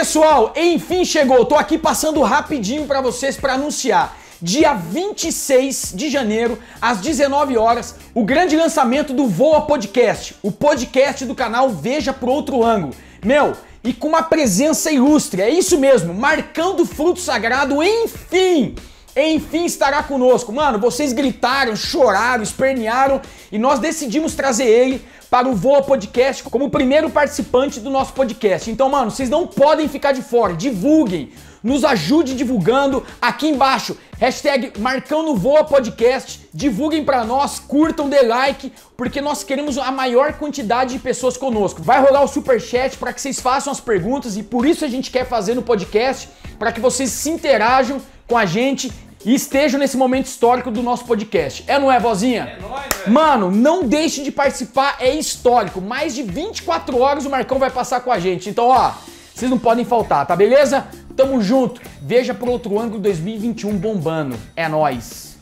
Pessoal, enfim chegou. Tô aqui passando rapidinho para vocês para anunciar. Dia 26 de janeiro, às 19 horas, o grande lançamento do Voa Podcast, o podcast do canal Veja Pro Outro Ângulo. Meu, e com uma presença ilustre, é isso mesmo, marcando fruto sagrado, enfim! enfim estará conosco. Mano, vocês gritaram, choraram, espernearam e nós decidimos trazer ele para o Voa Podcast como o primeiro participante do nosso podcast. Então, mano, vocês não podem ficar de fora. Divulguem, nos ajude divulgando aqui embaixo. Hashtag Marcão no Voa Podcast. Divulguem para nós, curtam, dê like, porque nós queremos a maior quantidade de pessoas conosco. Vai rolar o super chat para que vocês façam as perguntas e por isso a gente quer fazer no podcast, para que vocês se interajam com a gente e estejam nesse momento histórico do nosso podcast. É não é, vozinha? É nóis, Mano, não deixe de participar, é histórico. Mais de 24 horas o Marcão vai passar com a gente. Então, ó, vocês não podem faltar, tá beleza? Tamo junto. Veja pro outro ângulo 2021 bombando. É nós.